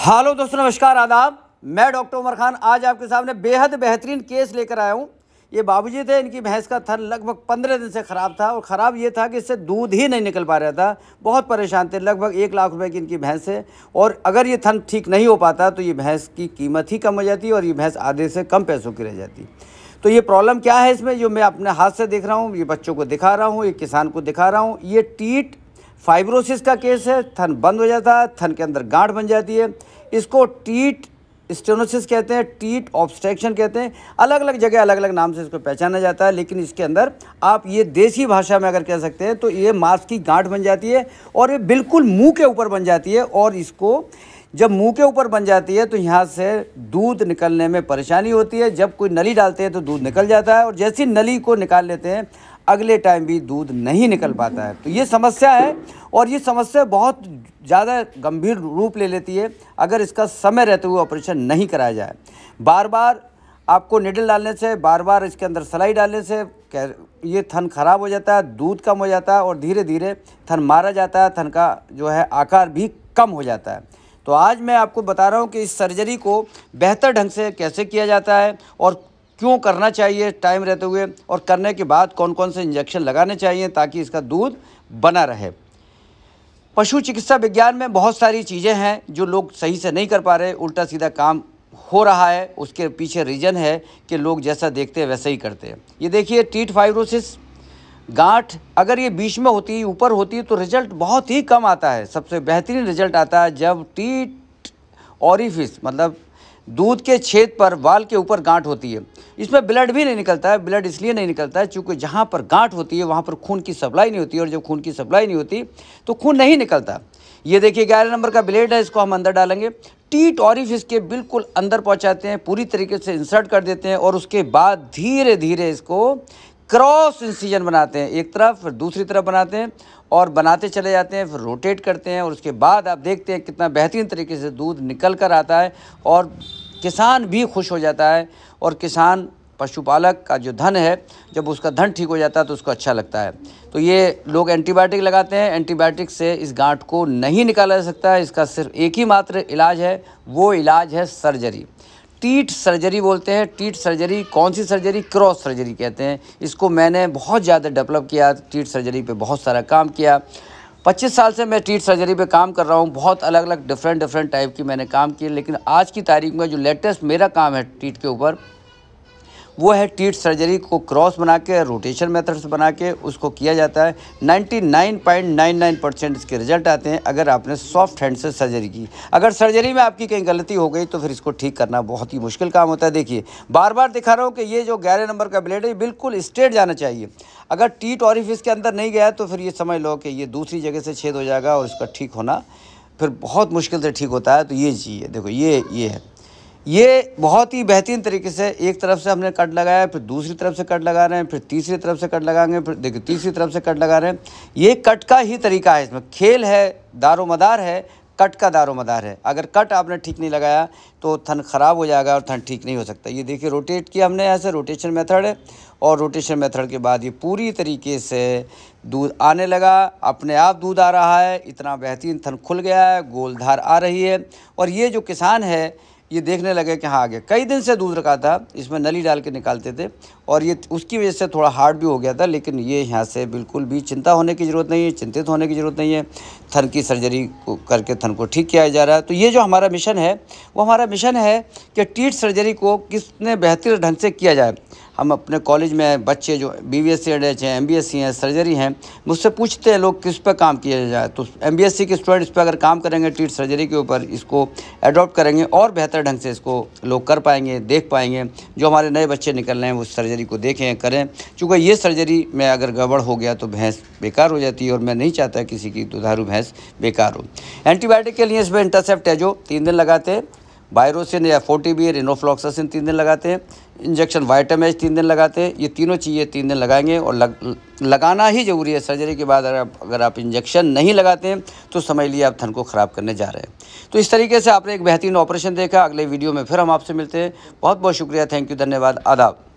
hello दोस्तों नमस्कार आदाब मैं डॉक्टर उमर खान आज आपके सामने बेहद बेहतरीन केस लेकर आया हूँ ये बाबूजी थे इनकी भैंस का थन लगभग पंद्रह दिन से ख़राब था और ख़राब ये था कि इससे दूध ही नहीं निकल पा रहा था बहुत परेशान थे लगभग एक लाख रुपए की इनकी भैंस है और अगर ये थन ठीक नहीं हो पाता तो ये भैंस की कीमत ही कम हो जाती और ये भैंस आधे से कम पैसों की रह जाती तो ये प्रॉब्लम क्या है इसमें जो मैं अपने हाथ से देख रहा हूँ ये बच्चों को दिखा रहा हूँ ये किसान को दिखा रहा हूँ ये टीट फाइब्रोसिस का केस है थन बंद हो जाता है थन के अंदर गांठ बन जाती है इसको टीट स्टेनोसिस कहते हैं टीट ऑब्स्ट्रेक्शन कहते हैं अलग अलग जगह अलग अलग नाम से इसको पहचाना जाता है लेकिन इसके अंदर आप ये देसी भाषा में अगर कह सकते हैं तो ये मांस की गांठ बन जाती है और ये बिल्कुल मुंह के ऊपर बन जाती है और इसको जब मुंह के ऊपर बन जाती है तो यहाँ से दूध निकलने में परेशानी होती है जब कोई नली डालते हैं तो दूध निकल जाता है और जैसी नली को निकाल लेते हैं अगले टाइम भी दूध नहीं निकल पाता है तो ये समस्या है और ये समस्या बहुत ज़्यादा गंभीर रूप ले लेती है अगर इसका समय रहते हुए ऑपरेशन नहीं कराया जाए बार बार आपको निडल डालने से बार बार इसके अंदर सलाई डालने से ये थन खराब हो जाता है दूध कम हो जाता है और धीरे धीरे थन मारा जाता है थन का जो है आकार भी कम हो जाता है तो आज मैं आपको बता रहा हूँ कि इस सर्जरी को बेहतर ढंग से कैसे किया जाता है और क्यों करना चाहिए टाइम रहते हुए और करने के बाद कौन कौन से इंजेक्शन लगाने चाहिए ताकि इसका दूध बना रहे पशु चिकित्सा विज्ञान में बहुत सारी चीज़ें हैं जो लोग सही से नहीं कर पा रहे उल्टा सीधा काम हो रहा है उसके पीछे रीजन है कि लोग जैसा देखते हैं वैसा ही करते हैं ये देखिए टीट फाइब्रोसिस गांठ अगर ये बीच में होती ऊपर होती तो रिजल्ट बहुत ही कम आता है सबसे बेहतरीन रिजल्ट आता है जब टीट ऑरिफिस मतलब दूध के छेद पर वाल के ऊपर गांठ होती है इसमें ब्लड भी नहीं निकलता है ब्लड इसलिए नहीं निकलता है क्योंकि जहाँ पर गांठ होती है वहाँ पर खून की सप्लाई नहीं होती और जब खून की सप्लाई नहीं होती तो खून नहीं निकलता ये देखिए ग्यारह नंबर का ब्लेड है इसको हम अंदर डालेंगे टीट ऑरिफ इसके बिल्कुल अंदर पहुँचाते हैं पूरी तरीके से इंसर्ट कर देते हैं और उसके बाद धीरे धीरे इसको क्रॉस इंसीजन बनाते हैं एक तरफ फिर दूसरी तरफ बनाते हैं और बनाते चले जाते हैं फिर रोटेट करते हैं और उसके बाद आप देखते हैं कितना बेहतरीन तरीके से दूध निकल कर आता है और किसान भी खुश हो जाता है और किसान पशुपालक का जो धन है जब उसका धन ठीक हो जाता है तो उसको अच्छा लगता है तो ये लोग एंटीबायोटिक लगाते हैं एंटीबायोटिक से इस गांठ को नहीं निकाला जा सकता है इसका सिर्फ एक ही मात्र इलाज है वो इलाज है सर्जरी टीट सर्जरी बोलते हैं टीट सर्जरी कौन सी सर्जरी क्रॉस सर्जरी कहते हैं इसको मैंने बहुत ज़्यादा डेवलप किया टीट सर्जरी पे बहुत सारा काम किया 25 साल से मैं टीट सर्जरी पे काम कर रहा हूँ बहुत अलग अलग डिफरेंट डिफरेंट टाइप की मैंने काम किए लेकिन आज की तारीख में जो लेटेस्ट मेरा काम है टीट के ऊपर वो है टीट सर्जरी को क्रॉस बना के रोटेशन मेथड्स बना के उसको किया जाता है 99.99 परसेंट इसके रिजल्ट आते हैं अगर आपने सॉफ्ट हैंड से सर्जरी की अगर सर्जरी में आपकी कहीं गलती हो गई तो फिर इसको ठीक करना बहुत ही मुश्किल काम होता है देखिए बार बार दिखा रहा हूँ कि ये जो ग्यारह नंबर का ब्लेड है बिल्कुल स्ट्रेट जाना चाहिए अगर टीट और के अंदर नहीं गया तो फिर ये समझ लो कि ये दूसरी जगह से छेद हो जाएगा और इसका ठीक होना फिर बहुत मुश्किल से ठीक होता है तो ये चाहिए देखो ये ये है ये बहुत ही बेहतरीन तरीके से एक तरफ से हमने कट लगाया फिर दूसरी तरफ से कट लगा रहे हैं फिर तीसरी तरफ से कट लगाएंगे फिर देखिए तीसरी तरफ से कट लगा रहे हैं ये कट का ही तरीका है इसमें खेल है दारो मदार है कट का दारो मदार है अगर कट आपने ठीक नहीं लगाया तो थन ख़राब हो जाएगा और थन ठीक नहीं हो सकता ये देखिए रोटेट किया हमने ऐसे रोटेशन मेथड है और रोटेशन मेथड के बाद ये पूरी तरीके से दूध आने लगा अपने आप दूध आ रहा है इतना बेहतरीन थन खुल गया है गोल धार आ रही है और ये जो किसान है ये देखने लगे कि हाँ आगे कई दिन से दूध रखा था इसमें नली डाल के निकालते थे और ये उसकी वजह से थोड़ा हार्ड भी हो गया था लेकिन ये यहाँ से बिल्कुल भी चिंता होने की ज़रूरत नहीं है चिंतित होने की ज़रूरत नहीं है थन की सर्जरी को करके थन को ठीक किया जा रहा है तो ये जो हमारा मिशन है वो हमारा मिशन है कि टीट सर्जरी को किसने बेहतर ढंग से किया जाए हम अपने कॉलेज में बच्चे जो B B S C Ed H हैं एम बी एस सी हैं सर्जरी हैं मुझसे पूछते हैं लोग किस पर काम किया जाए तो एम बी एस सी के स्टूडेंट इस पर अगर काम करेंगे टीट सर्जरी के ऊपर इसको एडॉप्ट करेंगे और बेहतर ढंग से इसको लोग कर पाएंगे देख पाएंगे जो हमारे नए बच्चे निकल रहे हैं उस सर्जरी को देखें करें चूँकि ये सर्जरी में अगर गड़बड़ हो गया तो भैंस बेकार हो जाती है और मैं नहीं चाहता किसी की दुधारू भैंस बेकार हो एंटीबायोटिक के लिए इसमें इंटरसेप्ट है जो तीन दिन लगाते बायरोसिन या बी इनोफ्लॉक्सासिन तीन दिन लगाते हैं इंजेक्शन एच तीन दिन लगाते हैं ये तीनों चीज़ें तीन दिन लगाएंगे और लग, लगाना ही ज़रूरी है सर्जरी के बाद अगर आप अगर आप इंजेक्शन नहीं लगाते हैं तो समझ लिए आप थन को ख़राब करने जा रहे हैं तो इस तरीके से आपने एक बेहतरीन ऑपरेशन देखा अगले वीडियो में फिर हम आपसे मिलते हैं बहुत बहुत शुक्रिया थैंक यू धन्यवाद आदाब